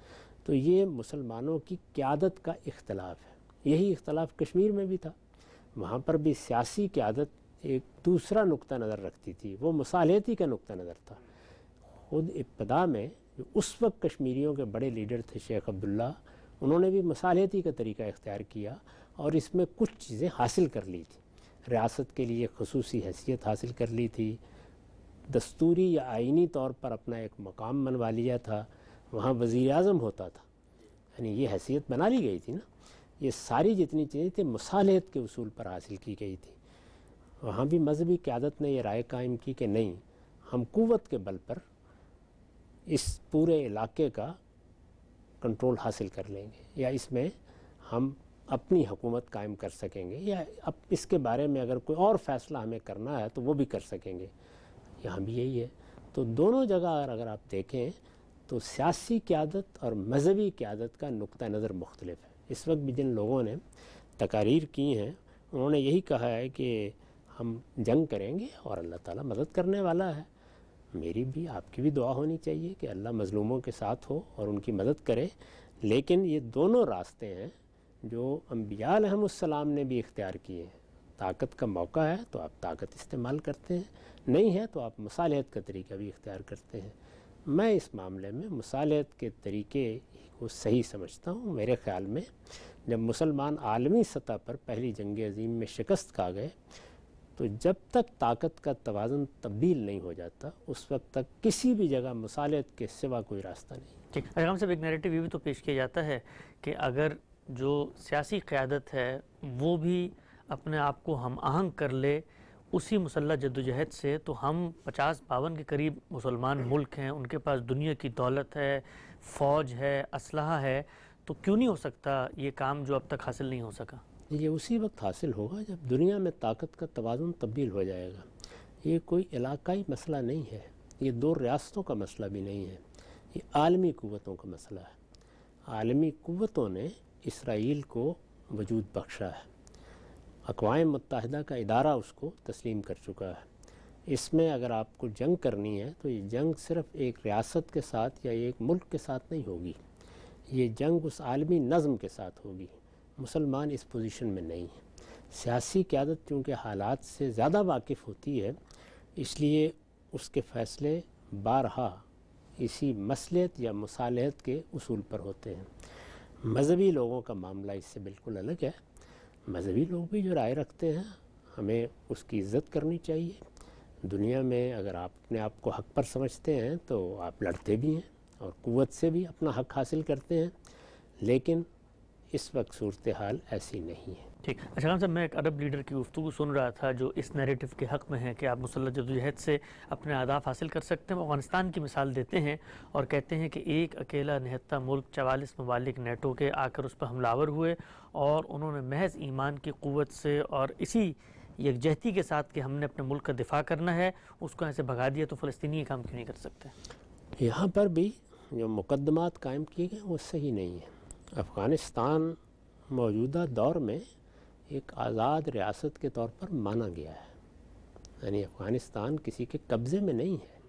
तो ये मुसलमानों की क्यादत का इख्तलाफ है यही इख्तलाफ कश्मीर में भी था वहाँ पर भी सियासी क्यादत एक दूसरा नुक़ नज़र रखती थी वो मसालती का नुक़ नज़र था खुद इब्तदा में जो उस वक्त कश्मीरियों के बड़े लीडर थे शेख अब्दुल्ला उन्होंने भी मसालती का तरीका इख्तियार किया और इसमें कुछ चीज़ें हासिल कर ली थी रियासत के लिए खसूसी हैसियत हासिल कर ली थी दस्तूरी या आइनी तौर पर अपना एक मकाम मनवा लिया था वहाँ वज़ी अजम होता था यानी ये हैसियत बना ली गई थी ना ये सारी जितनी चीज़ें थी मसालियत के असूल पर हासिल की गई थी वहाँ भी मजहबी क्यादत ने यह राय कायम की कि नहीं हम कुत के बल पर इस पूरे इलाके का कंट्रोल हासिल कर लेंगे या इसमें हम अपनी हुकूमत कायम कर सकेंगे या अब इसके बारे में अगर कोई और फ़ैसला हमें करना है तो वो भी कर सकेंगे यहाँ भी यही है तो दोनों जगह अगर आप देखें तो सियासी क्यादत और मजहबी क्यादत का नुक़ नज़र मुख्तलिफ है इस वक्त भी जिन लोगों ने तकारीर की हैं उन्होंने यही कहा है कि हम जंग करेंगे और अल्लाह ताला मदद करने वाला है मेरी भी आपकी भी दुआ होनी चाहिए कि अल्लाह मज़लूमों के साथ हो और उनकी मदद करे लेकिन ये दोनों रास्ते हैं जो अम्बियालम ने भी इख्तियार किए हैं ताकत का मौका है तो आप ताकत इस्तेमाल करते हैं नहीं है तो आप मसालहत का तरीका भी इख्तियार करते हैं मैं इस मामले में मसालत के तरीके को सही समझता हूँ मेरे ख़्याल में जब मुसलमान आलमी सतह पर पहली जंग अजीम में शिकस्त खा गए तो जब तक ताकत का तोज़न तब्दील नहीं हो जाता उस वक्त तक किसी भी जगह मसालत के सिवा कोई रास्ता नहीं ठीक अगराम साहब एक नेरेटिव ये भी तो पेश किया जाता है कि अगर जो सियासी क़्यादत है वो भी अपने आप को हम आहंग कर ले उसी मुसल्ह जद्दोजहद से तो हम पचास बावन के करीब मुसलमान मुल्क हैं उनके पास दुनिया की दौलत है फ़ौज है असलहा है तो क्यों नहीं हो सकता ये काम जो अब तक हासिल नहीं हो सका ये उसी वक्त हासिल होगा जब दुनिया में ताकत का तोज़ुन तब्दील हो जाएगा ये कोई इलाकाई मसला नहीं है ये दो रियासतों का मसला भी नहीं है ये आलमी क़वतों का मसला है आलमी क़वतों ने इसराइल को वजूद बख्शा है अकवाम मुतहद का इदारा उसको तस्लीम कर चुका है इसमें अगर आपको जंग करनी है तो ये जंग सिर्फ एक रियासत के साथ या एक मुल्क के साथ नहीं होगी ये जंग उस आलमी नज़म के साथ होगी मुसलमान इस पोजीशन में नहीं है सियासी क्यादत चूँकि हालात से ज़्यादा वाकिफ़ होती है इसलिए उसके फ़ैसले बारहा इसी मसलत या मसालत के असूल पर होते हैं मजहबी लोगों का मामला इससे बिल्कुल अलग है मज़हबी लोग भी जो राय रखते हैं हमें उसकी इज़्ज़त करनी चाहिए दुनिया में अगर आप अपने आप को हक पर समझते हैं तो आप लड़ते भी हैं और क़वत से भी अपना हक हासिल करते हैं लेकिन इस वक्त सूरत हाल ऐसी नहीं है ठीक अच्छा साहब मैं एक अरब लीडर की गुफ्तु सुन रहा था जो इस नैरेटिव के हक़ में है कि आप मुसलत जदोजहद से अपने आदाफ हासिल कर सकते हैं अफगानिस्तान की मिसाल देते हैं और कहते हैं कि एक अकेला नहत्ता मुल्क चवालीस ममालिक नेटो के आकर उस पर हमलावर हुए और उन्होंने महज ईमान की क़वत से और इसी यकजहती के साथ कि हमने अपने मुल्क का दिफा करना है उसको ऐसे भगा दिया तो फ़लस्तनी ये काम क्यों नहीं कर सकते यहाँ पर भी जो मुकदमात कायम किए गए वो सही नहीं है अफ़गानिस्तान मौजूदा दौर में एक आज़ाद रियासत के तौर पर माना गया है यानी अफ़गानिस्तान किसी के कब्ज़े में नहीं है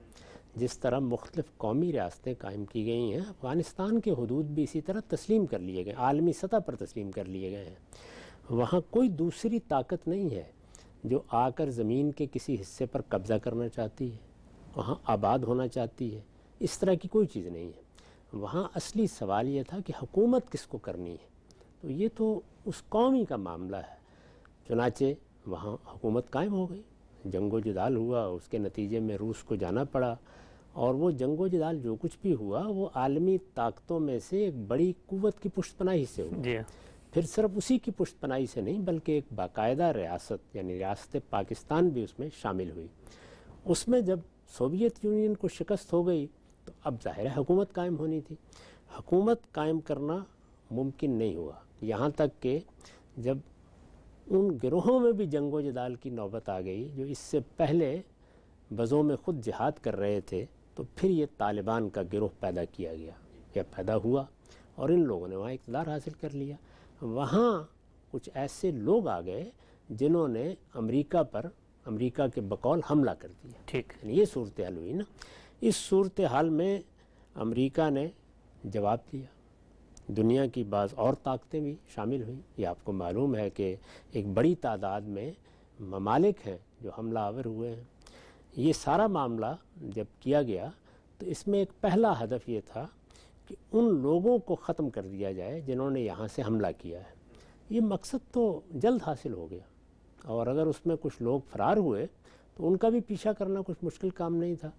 जिस तरह मुख्तफ कौमी रियासतें कायम की गई हैं अफ़गानिस्तान के हदूद भी इसी तरह तस्लीम कर लिए गए आलमी सतह पर तस्लीम कर लिए गए हैं वहाँ कोई दूसरी ताकत नहीं है जो आकर ज़मीन के किसी हिस्से पर कब्ज़ा करना चाहती है वहाँ आबाद होना चाहती है इस तरह की कोई चीज़ नहीं है वहाँ असली सवाल ये था कि हुकूमत किसको करनी है तो ये तो उस कौम ही का मामला है चुनाचे वहाँ हुकूमत कायम हो गई जंगो जदाल हुआ उसके नतीजे में रूस को जाना पड़ा और वो जंगो जदाल जो कुछ भी हुआ वो आलमी ताकतों में से एक बड़ी कुवत की पुष्टपनाही से हुई फिर सिर्फ उसी की पुष्टपनाही से नहीं बल्कि एक बाकायदा रियासत यानी रियासत पाकिस्तान भी उसमें शामिल हुई उसमें जब सोवियत यूनियन को शिकस्त हो गई तो अब ज़ाहिर हुकूमत कायम होनी थी हुकूमत कायम करना मुमकिन नहीं हुआ यहाँ तक के जब उन गिरोहों में भी जंगो जदाल की नौबत आ गई जो इससे पहले बज़ों में ख़ुद जिहाद कर रहे थे तो फिर ये तालिबान का गिरोह पैदा किया गया या पैदा हुआ और इन लोगों ने वहाँ इकदार हासिल कर लिया वहाँ कुछ ऐसे लोग आ गए जिन्होंने अमरीका पर अमरीका के बकौल हमला कर दिया ठीक ये सूरत हाल हुई ना इस सूरत हाल में अमरीका ने जवाब दिया दुनिया की बाज़ और ताकतें भी शामिल हुई ये आपको मालूम है कि एक बड़ी तादाद में ममालिक हैं जो हमला आवर हुए हैं ये सारा मामला जब किया गया तो इसमें एक पहला हदफ ये था कि उन लोगों को ख़त्म कर दिया जाए जिन्होंने यहाँ से हमला किया है ये मकसद तो जल्द हासिल हो गया और अगर उसमें कुछ लोग फरार हुए तो उनका भी पीछा करना कुछ मुश्किल काम नहीं था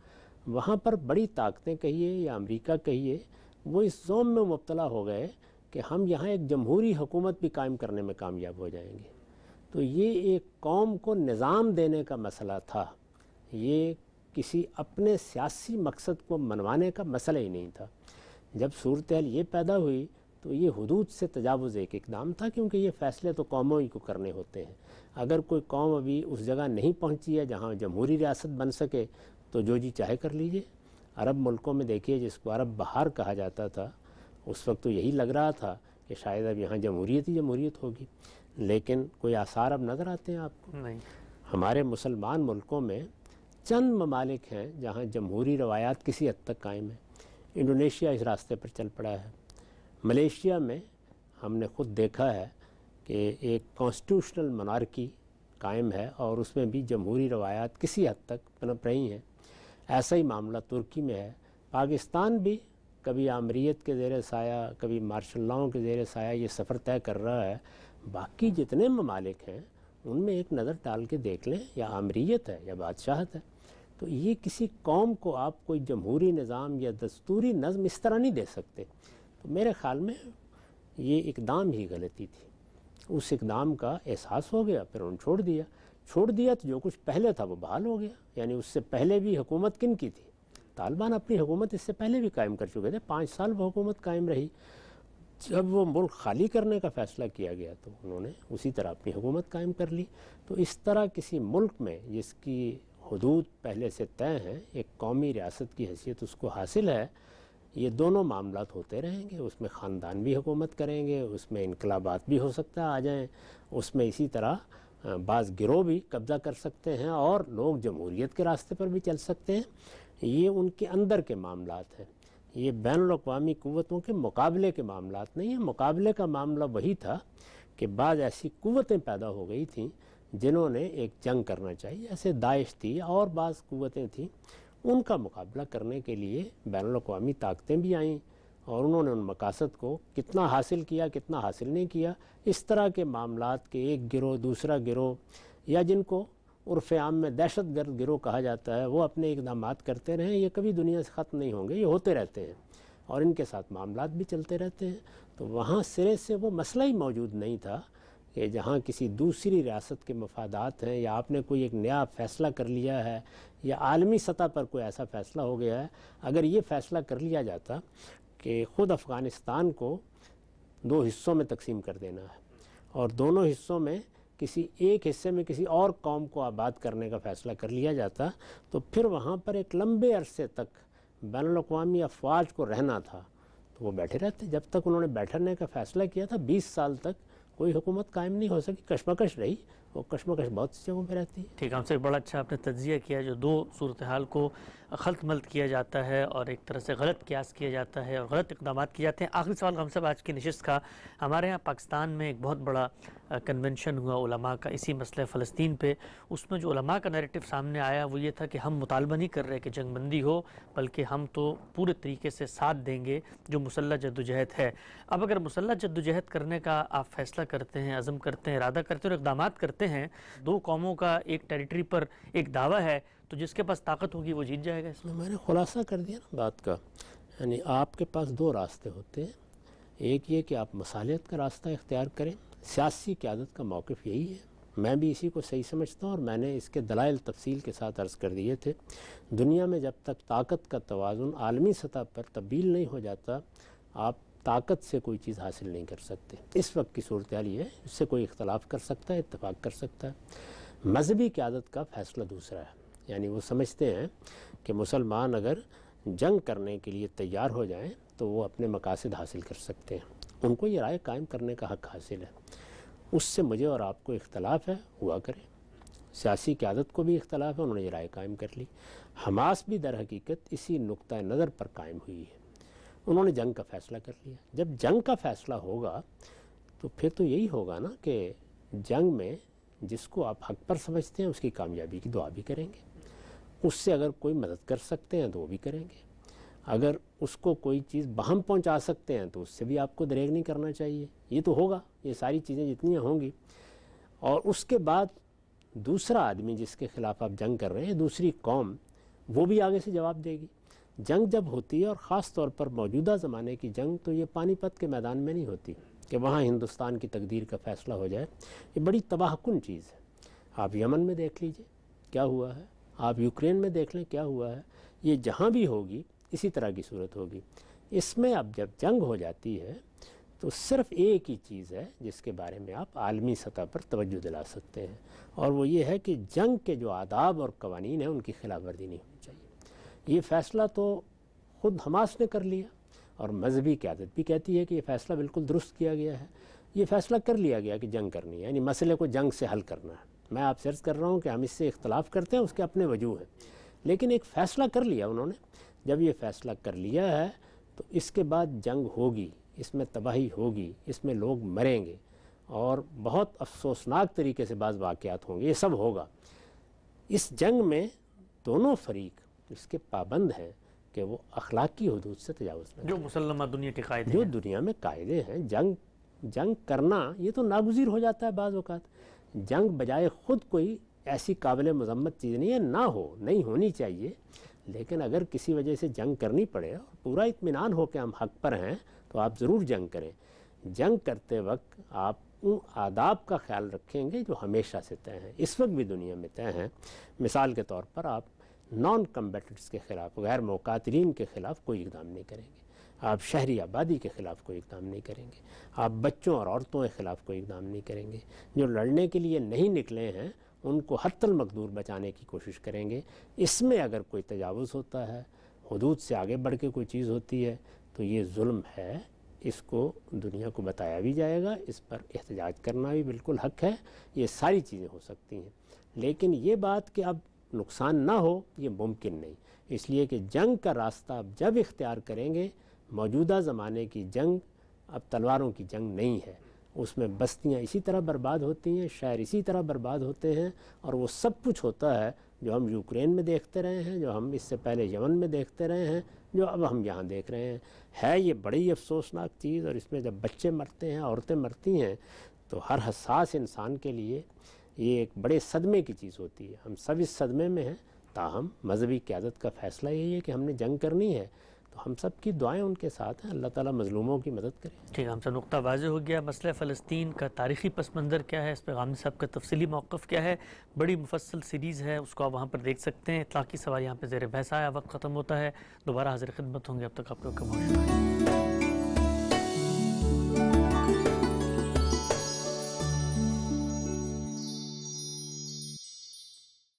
वहाँ पर बड़ी ताकतें कहिए या अमेरिका कहिए वो इस जोम में मुबतला हो गए कि हम यहाँ एक जमहूरी हुकूमत भी कायम करने में कामयाब हो जाएंगे तो ये एक कौम को निज़ाम देने का मसला था ये किसी अपने सियासी मकसद को मनवाने का मसला ही नहीं था जब सूरत ये पैदा हुई तो ये हदूद से तजावज़ एक इकदाम था क्योंकि ये फ़ैसले तो कौमों ही को करने होते हैं अगर कोई कौम अभी उस जगह नहीं पहुंची है जहाँ जमहूरी रियासत बन सके तो जो जी चाहे कर लीजिए अरब मुल्कों में देखिए जिसको अरब बाहर कहा जाता था उस वक्त तो यही लग रहा था कि शायद अब यहाँ जमहूरीत ही जमहूरीत होगी लेकिन कोई आसार अब नज़र आते हैं आपको नहीं हमारे मुसलमान मुल्कों में चंद ममालिक हैं जहाँ जमहूरी रवायात किसी हद तक कायम है इंडोनेशिया इस रास्ते पर चल पड़ा है मलेशिया में हमने खुद देखा है कि एक कॉन्स्टिट्यूशनल मनारकी कायम है और उसमें भी जमहूरी रवायात किसी हद तक पनप मतलब रही हैं ऐसा ही मामला तुर्की में है पाकिस्तान भी कभी आमरीत के ज़ेर साया कभी मार्शल लाओं के ज़ेर साया ये सफ़र तय कर रहा है बाकी जितने ममालिक हैं उनमें एक नज़र डाल के देख लें या आमरीत है या बादशाहत है तो ये किसी कौम को आप कोई जमहूरी निज़ाम या दस्तूरी नज़म इस तरह नहीं दे सकते तो मेरे ख़्याल में ये इकदाम ही गलती थी उस इकदाम का एहसास हो गया फिर उन्होंने छोड़ दिया छोड़ दिया तो जो कुछ पहले था वो बहाल हो गया यानी उससे पहले भी हुकूमत किन की थी तालिबान अपनी हुकूमत इससे पहले भी कायम कर चुके थे पाँच साल वो हुकूमत कायम रही जब वो मुल्क खाली करने का फ़ैसला किया गया तो उन्होंने उसी तरह अपनी हुकूमत कायम कर ली तो इस तरह किसी मुल्क में जिसकी हदूद पहले से तय हैं एक कौमी रियासत की हैसियत उसको हासिल है ये दोनों मामला होते रहेंगे उसमें ख़ानदान भी हुकूमत करेंगे उसमें इनकलाबात भी हो सकता है आ जाएँ उसमें इसी तरह बाज़ गिरोह भी कब्ज़ा कर सकते हैं और लोग जमहूरीत के रास्ते पर भी चल सकते हैं ये उनके अंदर के मामला हैं ये बैन अवी कुतों के मुकाबले के मामला नहीं है मुकाबले का मामला वही था कि बाद ऐसी क़वतें पैदा हो गई थी जिन्होंने एक जंग करना चाहिए ऐसे दाइश थी और बाज़ कुतें थीं उनका मुकाबला करने के लिए बैन अवी ताकतें भी आईं और उन्होंने उन मकासद को कितना हासिल किया कितना हासिल नहीं किया इस तरह के मामला के एक गिरोह दूसरा गिरोह या जिनको उर्फ आम में दहशत गर्द गिरोह कहा जाता है वो अपने इकदाम करते रहें ये कभी दुनिया से ख़त्म नहीं होंगे ये होते रहते हैं और इनके साथ मामला भी चलते रहते हैं तो वहाँ सिरे से वो मसला ही मौजूद नहीं था कि जहाँ किसी दूसरी रियासत के मफादात हैं या आपने कोई एक नया फ़ैसला कर लिया है या आलमी सतह पर कोई ऐसा फ़ैसला हो गया है अगर ये फ़ैसला कर लिया जाता कि ख़ुद अफ़गानिस्तान को दो हिस्सों में तकसीम कर देना है और दोनों हिस्सों में किसी एक हिस्से में किसी और कौम को आबाद करने का फ़ैसला कर लिया जाता तो फिर वहाँ पर एक लंबे अरसे तक बैन अवी अफवाज को रहना था तो वो बैठे रहते जब तक उन्होंने बैठने का फ़ैसला किया था बीस साल तक कोई हुकूमत कायम नहीं हो सकी कशमकश रही वो कशमकश बहुत सी जगहों पर रहती है ठीक हमसे बड़ा अच्छा आपने तजिया किया जो दो सूरत हाल को खलत मलत किया जाता है और एक तरह से गलत क्यास किया जाता है और गलत इकदाम किए जाते हैं आखिरी सवाल हम सब आज की नशस्त का हमारे यहाँ पाकिस्तान में एक बहुत बड़ा कन्वेंशन हुआ उलमा का इसी मसले फ़लस्तीन पे उसमें जो उलमा का नरेटिव सामने आया वो ये था कि हम मुतालबा नहीं कर रहे कि जंगबंदी हो बल्कि हम तो पूरे तरीके से साथ देंगे जो मुसल्ह जदोजहद है अब अगर मुसल्ह जदोजहद करने का आप फैसला करते हैं अज़म करते हैं इरादा करते हैं और इकदाम करते हैं दो कौमों का एक टेरिटरी पर एक दावा है तो जिसके पास ताकत होगी वो जीत जाएगा इसमें मैंने खुलासा कर दिया ना बात का यानी आपके पास दो रास्ते होते हैं एक ये कि आप मसालियत का रास्ता इख्तियार करें सियासी क्यादत का मौक़ यही है मैं भी इसी को सही समझता हूँ और मैंने इसके दलाइल तफसील के साथ अर्ज़ कर दिए थे दुनिया में जब तक ताकत का तोज़ुन आलमी सतह पर तब्दील नहीं हो जाता आप ताकत से कोई चीज़ हासिल नहीं कर सकते इस वक्त की सूरत हाल ये है इससे कोई इख्तलाफ कर सकता है इतफाक़ कर सकता है मजहबी क्यादत का फ़ैसला दूसरा है यानी वो समझते हैं कि मुसलमान अगर जंग करने के लिए तैयार हो जाएं तो वो अपने मकासद हासिल कर सकते हैं उनको ये राय कायम करने का हक हासिल है उससे मुझे और आपको इख्तलाफ है हुआ करें सियासी क्यादत को भी इख्तलाफ है उन्होंने ये राय कायम कर ली हमास भी दर हकीकत इसी नुक़ नज़र पर कायम हुई है उन्होंने जंग का फ़ैसला कर लिया जब जंग का फ़ैसला होगा तो फिर तो यही होगा ना कि जंग में जिसको आप हक पर समझते हैं उसकी कामयाबी की दुआ भी करेंगे उससे अगर कोई मदद कर सकते हैं तो वो भी करेंगे अगर उसको कोई चीज़ बहम पहुंचा सकते हैं तो उससे भी आपको दरेग नहीं करना चाहिए ये तो होगा ये सारी चीज़ें जितनी होंगी और उसके बाद दूसरा आदमी जिसके ख़िलाफ़ आप जंग कर रहे हैं दूसरी कौम वो भी आगे से जवाब देगी जंग जब होती है और ख़ास तौर पर मौजूदा ज़माने की जंग तो ये पानीपत के मैदान में नहीं होती कि वहाँ हिंदुस्तान की तकदीर का फ़ैसला हो जाए ये बड़ी तबाहकुन चीज़ है आप यमन में देख लीजिए क्या हुआ है आप यूक्रेन में देख लें क्या हुआ है ये जहाँ भी होगी इसी तरह की सूरत होगी इसमें अब जब जंग हो जाती है तो सिर्फ एक ही चीज़ है जिसके बारे में आप आलमी सतह पर तवज्जो दिला सकते हैं और वो ये है कि जंग के जो आदाब और कवानीन हैं उनकी खिलाफ वर्जी नहीं होनी चाहिए ये फ़ैसला तो ख़ुद हमास ने कर लिया और मजहबी क्यादत भी कहती है कि ये फ़ैसला बिल्कुल दुरुस्त किया गया है ये फ़ैसला कर लिया गया कि जंग करनी है यानी मसले को जंग से हल करना है मैं आप सर्च कर रहा हूँ कि हम इससे इख्तलाफ करते हैं उसके अपने वजूह हैं लेकिन एक फ़ैसला कर लिया उन्होंने जब ये फ़ैसला कर लिया है तो इसके बाद जंग होगी इसमें तबाही होगी इसमें लोग मरेंगे और बहुत अफसोसनाक तरीके से बाज़ वाक़ात होंगे ये सब होगा इस जंग में दोनों फरीक इसके पाबंद हैं कि वो अखलाकी हदूद से तजावज़ जो मुसलमान दुनिया के कायदे जो दुनिया में कायदे हैं जंग जंग करना ये तो नागजीर हो जाता है बाज़ अवत जंग बजाय ख़ुद कोई ऐसी काबिल मजम्मत चीज़ नहीं है ना हो नहीं होनी चाहिए लेकिन अगर किसी वजह से जंग करनी पड़े और पूरा इतमान हो कि हम हक पर हैं तो आप ज़रूर जंग करें जंग करते वक्त आप उन आदाब का ख्याल रखेंगे जो हमेशा से तय हैं इस वक्त भी दुनिया में तय हैं मिसाल के तौर पर आप नॉन कम्बेटिट्स के ख़िलाफ़ गैर मौकातरीन के ख़िलाफ़ कोई इकदाम नहीं करेंगे आप शहरी आबादी के ख़िलाफ़ कोई इकदाम नहीं करेंगे आप बच्चों और औरतों के ख़िलाफ़ कोई इकदाम नहीं करेंगे जो लड़ने के लिए नहीं निकले हैं उनको हतल मकदूर बचाने की कोशिश करेंगे इसमें अगर कोई तजावज़ होता है हदूद से आगे बढ़ के कोई चीज़ होती है तो ये जुल्म है इसको दुनिया को बताया भी जाएगा इस पर एहतजाज करना भी बिल्कुल हक है ये सारी चीज़ें हो सकती हैं लेकिन ये बात कि अब नुकसान ना हो ये मुमकिन नहीं इसलिए कि जंग का रास्ता आप जब इख्तियार करेंगे मौजूदा ज़माने की जंग अब तलवारों की जंग नहीं है उसमें बस्तियाँ इसी तरह बर्बाद होती हैं शहर इसी तरह बर्बाद होते हैं और वो सब कुछ होता है जो हम यूक्रेन में देखते रहे हैं जो हम इससे पहले यमन में देखते रहे हैं जो अब हम यहाँ देख रहे हैं है ये बड़ी अफसोसनाक चीज़ और इसमें जब बच्चे मरते हैं औरतें मरती हैं तो हर हसास इंसान के लिए ये एक बड़े सदमे की चीज़ होती है हम सब इस सदमे में हैं ताहम मजहबी क्यादत का फ़ैसला यही है कि हमने जंग करनी है तो हम सब की दुआएं उनके साथ हैं अल्लाह ताला मजलूमों की मदद करें ठीक हमसे नुकता वाज हो गया मसला फ़लस्तीन का तारीखी पस मंज़र क्या है इस पर गामी साहब का तफसली मौक़ क्या है बड़ी मुफसल सीरीज़ है उसको आप वहाँ पर देख सकते हैं इतलाक़ी सवाल यहाँ पर जेर बहस आया वक्त ख़त्म होता है दोबारा हाजिर खिदमत होंगे अब तक आपका कम